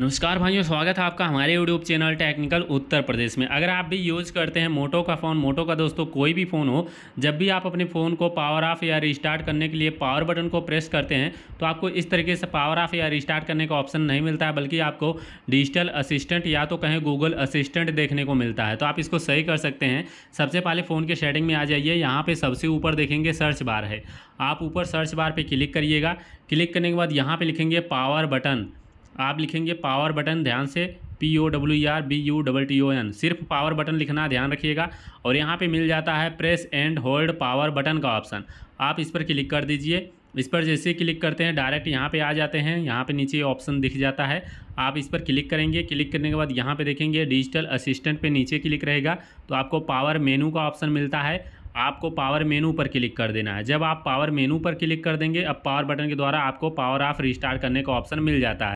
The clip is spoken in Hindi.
नमस्कार भाइयों स्वागत है आपका हमारे YouTube channel technical Uttar Pradesh में अगर आप भी यूज़ करते हैं मोटो का फ़ोन मोटो का दोस्तों कोई भी फ़ोन हो जब भी आप अपने फ़ोन को पावर ऑफ या रिस्टार्ट करने के लिए पावर बटन को प्रेस करते हैं तो आपको इस तरीके से पावर ऑफ या रिस्टार्ट करने का ऑप्शन नहीं मिलता है बल्कि आपको डिजिटल असिस्टेंट या तो कहें गूगल असिस्टेंट देखने को मिलता है तो आप इसको सही कर सकते हैं सबसे पहले फ़ोन के सेटिंग में आ जाइए यहाँ पर सबसे ऊपर देखेंगे सर्च बार है आप ऊपर सर्च बार पर क्लिक करिएगा क्लिक करने के बाद यहाँ पर लिखेंगे पावर बटन आप लिखेंगे पावर बटन ध्यान से P O W R B U double T O N सिर्फ पावर बटन लिखना ध्यान रखिएगा और यहाँ पे मिल जाता है press and hold power button का ऑप्शन आप इस पर क्लिक कर दीजिए इस पर जैसे क्लिक करते हैं डायरेक्ट यहाँ पे आ जाते हैं यहाँ पे नीचे ऑप्शन दिख जाता है आप इस पर क्लिक करेंगे क्लिक करने के बाद यहाँ पे देखेंगे डिजिटल असिस्टेंट पे नीचे क्लिक रहेगा तो आपको पावर मेनू का ऑप्शन मिलता है आपको पावर मेनू पर क्लिक कर देना है जब आप पावर मेनू पर क्लिक कर देंगे अब पावर बटन के द्वारा आपको पावर ऑफ रिस्टार्ट करने का ऑप्शन मिल जाता है